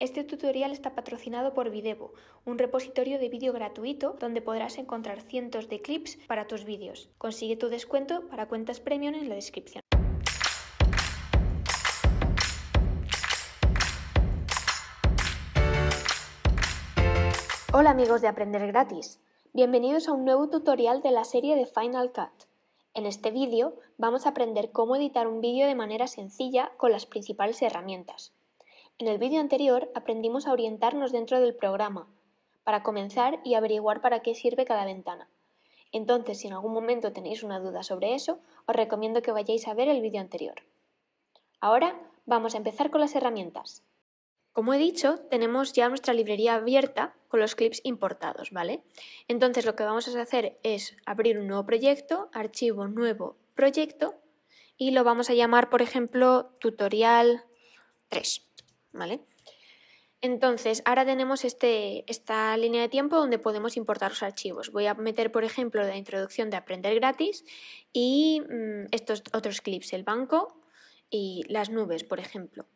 Este tutorial está patrocinado por Videvo, un repositorio de vídeo gratuito donde podrás encontrar cientos de clips para tus vídeos. Consigue tu descuento para cuentas premium en la descripción. Hola amigos de Aprender Gratis, bienvenidos a un nuevo tutorial de la serie de Final Cut. En este vídeo vamos a aprender cómo editar un vídeo de manera sencilla con las principales herramientas. En el vídeo anterior aprendimos a orientarnos dentro del programa, para comenzar y averiguar para qué sirve cada ventana. Entonces, si en algún momento tenéis una duda sobre eso, os recomiendo que vayáis a ver el vídeo anterior. Ahora vamos a empezar con las herramientas. Como he dicho, tenemos ya nuestra librería abierta con los clips importados, ¿vale? Entonces lo que vamos a hacer es abrir un nuevo proyecto, archivo nuevo proyecto, y lo vamos a llamar, por ejemplo, tutorial 3. ¿vale? Entonces, ahora tenemos este, esta línea de tiempo donde podemos importar los archivos. Voy a meter, por ejemplo, la introducción de Aprender Gratis y mm, estos otros clips, el banco y las nubes, por ejemplo.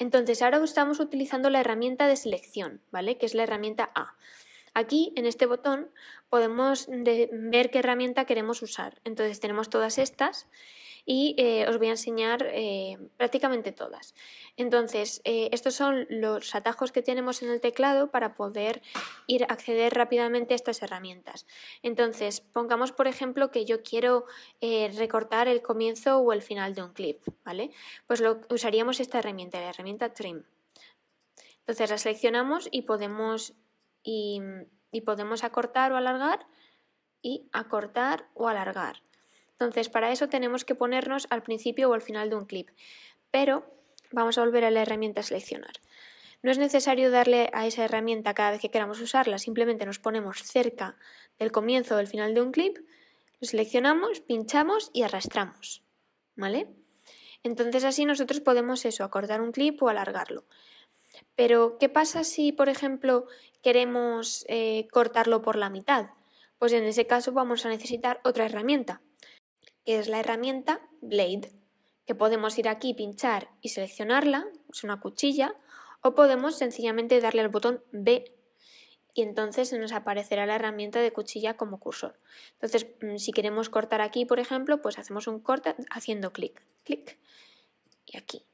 Entonces, ahora estamos utilizando la herramienta de selección, ¿vale? Que es la herramienta A. Aquí, en este botón, podemos ver qué herramienta queremos usar. Entonces, tenemos todas estas y eh, os voy a enseñar eh, prácticamente todas. Entonces, eh, estos son los atajos que tenemos en el teclado para poder ir acceder rápidamente a estas herramientas. Entonces, pongamos por ejemplo que yo quiero recortar el comienzo o el final de un clip, ¿vale? Pues usaríamos esta herramienta, la herramienta Trim. Entonces la seleccionamos y podemos, y podemos acortar o alargar y acortar o alargar. Entonces, para eso tenemos que ponernos al principio o al final de un clip. Pero vamos a volver a la herramienta seleccionar. No es necesario darle a esa herramienta cada vez que queramos usarla, simplemente nos ponemos cerca del comienzo o del final de un clip, lo seleccionamos, pinchamos y arrastramos. ¿Vale? Entonces así nosotros podemos eso, acortar un clip o alargarlo. Pero, ¿qué pasa si, por ejemplo, queremos eh, cortarlo por la mitad? Pues en ese caso vamos a necesitar otra herramienta que es la herramienta Blade, que podemos ir aquí, pinchar y seleccionarla, es una cuchilla, o podemos sencillamente darle al botón B y entonces se nos aparecerá la herramienta de cuchilla como cursor. Entonces, mm, si queremos cortar aquí, por ejemplo, pues hacemos un corte haciendo clic, clic y aquí,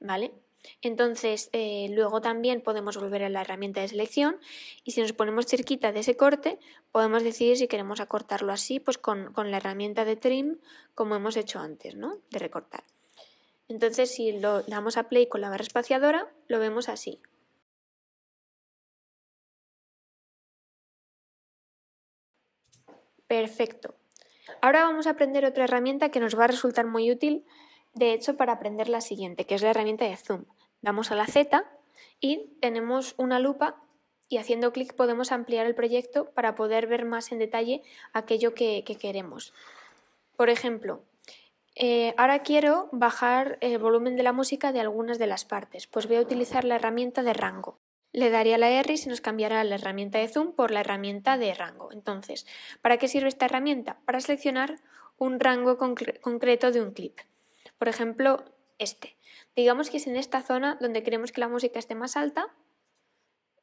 ¿vale? Entonces, eh, luego también podemos volver a la herramienta de selección y si nos ponemos cerquita de ese corte, podemos decidir si queremos acortarlo así, pues con, con la herramienta de trim, como hemos hecho antes, ¿no? De recortar. Entonces, si lo damos a play con la barra espaciadora, lo vemos así. Perfecto. Ahora vamos a aprender otra herramienta que nos va a resultar muy útil de hecho para aprender la siguiente, que es la herramienta de zoom. damos a la Z y tenemos una lupa y haciendo clic podemos ampliar el proyecto para poder ver más en detalle aquello que, queremos. Por ejemplo, eh, ahora quiero bajar el volumen de la música de algunas de las partes, pues voy a utilizar la herramienta de rango. Le daría la R y se nos cambiará la herramienta de zoom por la herramienta de rango. Entonces, ¿para qué sirve esta herramienta? Para seleccionar un rango concreto de un clip. Por ejemplo, este. Digamos que es en esta zona donde queremos que la música esté más alta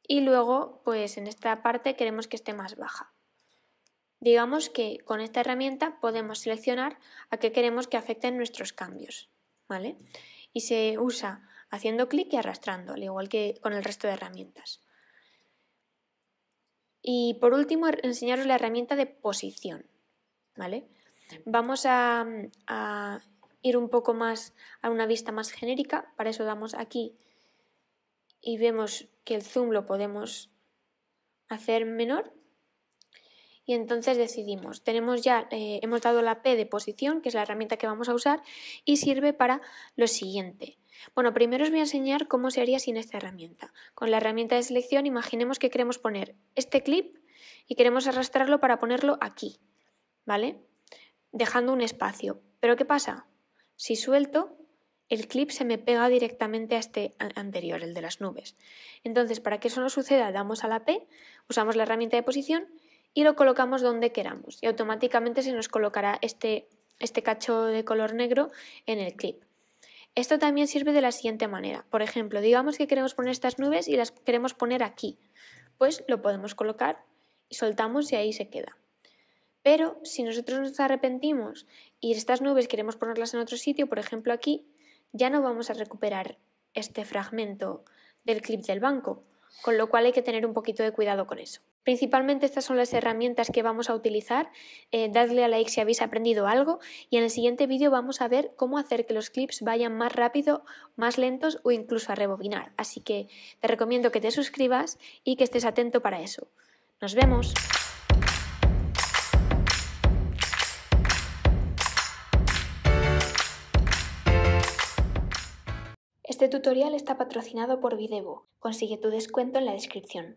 y luego, pues en esta parte queremos que esté más baja. Digamos que con esta herramienta podemos seleccionar a qué queremos que afecten nuestros cambios, ¿vale? Y se usa haciendo clic y arrastrando, al igual que con el resto de herramientas. Y por último, enseñaros la herramienta de posición, ¿vale? Vamos a ir un poco más a una vista más genérica, para eso damos aquí y vemos que el zoom lo podemos hacer menor. Y entonces decidimos, tenemos ya, eh, hemos dado la P de posición, que es la herramienta que vamos a usar, y sirve para lo siguiente. Bueno, primero os voy a enseñar cómo se haría sin esta herramienta. Con la herramienta de selección imaginemos que queremos poner este clip y queremos arrastrarlo para ponerlo aquí, ¿vale? Dejando un espacio. Pero ¿qué pasa? Si suelto, el clip se me pega directamente a este anterior, el de las nubes. Entonces, para que eso no suceda, damos a la P, usamos la herramienta de posición y lo colocamos donde queramos. Y automáticamente se nos colocará este, este cacho de color negro en el clip. Esto también sirve de la siguiente manera. Por ejemplo, digamos que queremos poner estas nubes y las queremos poner aquí. Pues lo podemos colocar y soltamos y ahí se queda. Pero si nosotros nos arrepentimos y estas nubes queremos ponerlas en otro sitio, por ejemplo aquí, ya no vamos a recuperar este fragmento del clip del banco, con lo cual hay que tener un poquito de cuidado con eso. Principalmente estas son las herramientas que vamos a utilizar. Eh, dadle a like si habéis aprendido algo y en el siguiente vídeo vamos a ver cómo hacer que los clips vayan más rápido, más lentos o incluso a rebobinar. Así que te recomiendo que te suscribas y que estés atento para eso. ¡Nos vemos! Este tutorial está patrocinado por Videvo. Consigue tu descuento en la descripción.